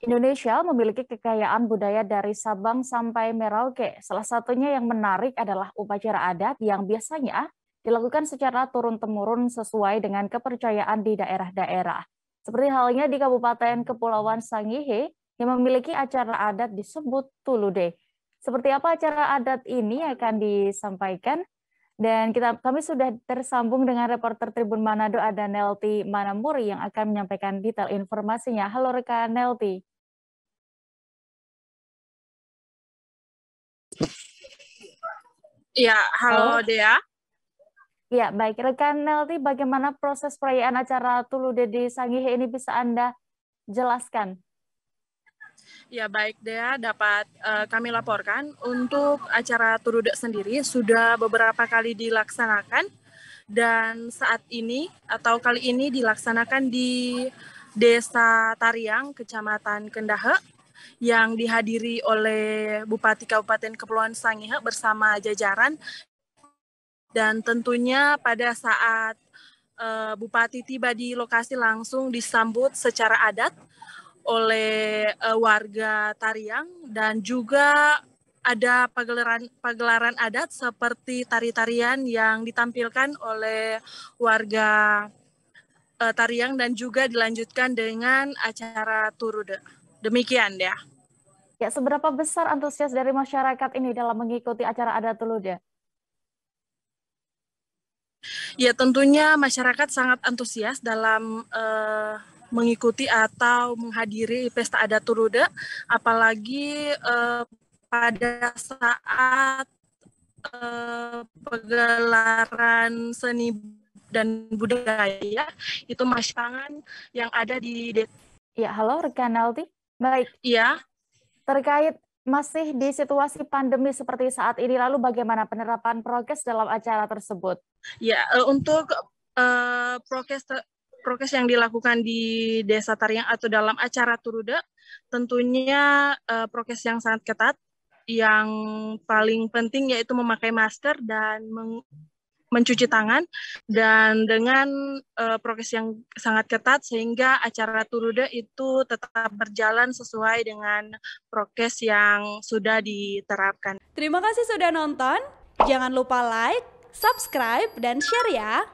Indonesia memiliki kekayaan budaya dari Sabang sampai Merauke. Salah satunya yang menarik adalah upacara adat yang biasanya dilakukan secara turun-temurun sesuai dengan kepercayaan di daerah-daerah. Seperti halnya di Kabupaten Kepulauan Sangihe yang memiliki acara adat disebut Tulude. Seperti apa acara adat ini akan disampaikan dan kita kami sudah tersambung dengan reporter Tribun Manado ada Nelti Manamuri yang akan menyampaikan detail informasinya. Halo rekan Nelti. Ya, halo, oh. Dea. Ya, baik. Rekan Nelti, bagaimana proses perayaan acara Tulu Dede Sangihe ini bisa Anda jelaskan? Ya, baik Dea. Dapat uh, kami laporkan untuk acara Tulu Dede sendiri sudah beberapa kali dilaksanakan dan saat ini atau kali ini dilaksanakan di Desa Tariang, Kecamatan Kendahe, yang dihadiri oleh Bupati Kabupaten Kepulauan Sangihe bersama jajaran dan tentunya pada saat uh, Bupati tiba di lokasi langsung disambut secara adat oleh uh, warga Tariang dan juga ada pagelaran pagelaran adat seperti tari-tarian yang ditampilkan oleh warga uh, Tariang dan juga dilanjutkan dengan acara Turude. Demikian ya. Ya, seberapa besar antusias dari masyarakat ini dalam mengikuti acara adat Tuluda? Ya, tentunya masyarakat sangat antusias dalam uh, mengikuti atau menghadiri pesta adat Tuluda, apalagi uh, pada saat uh, pegelaran seni dan budaya itu masyarakat yang ada di Ya, halo rekan Aldi. Baik. Iya. Terkait masih di situasi pandemi seperti saat ini, lalu bagaimana penerapan prokes dalam acara tersebut? Ya, untuk uh, prokes prokes yang dilakukan di Desa Tariang atau dalam acara Turude, tentunya uh, prokes yang sangat ketat. Yang paling penting yaitu memakai masker dan meng mencuci tangan dan dengan uh, eh, prokes yang sangat ketat sehingga acara Turude itu tetap berjalan sesuai dengan prokes yang sudah diterapkan. Terima kasih sudah nonton. Jangan lupa like, subscribe dan share ya.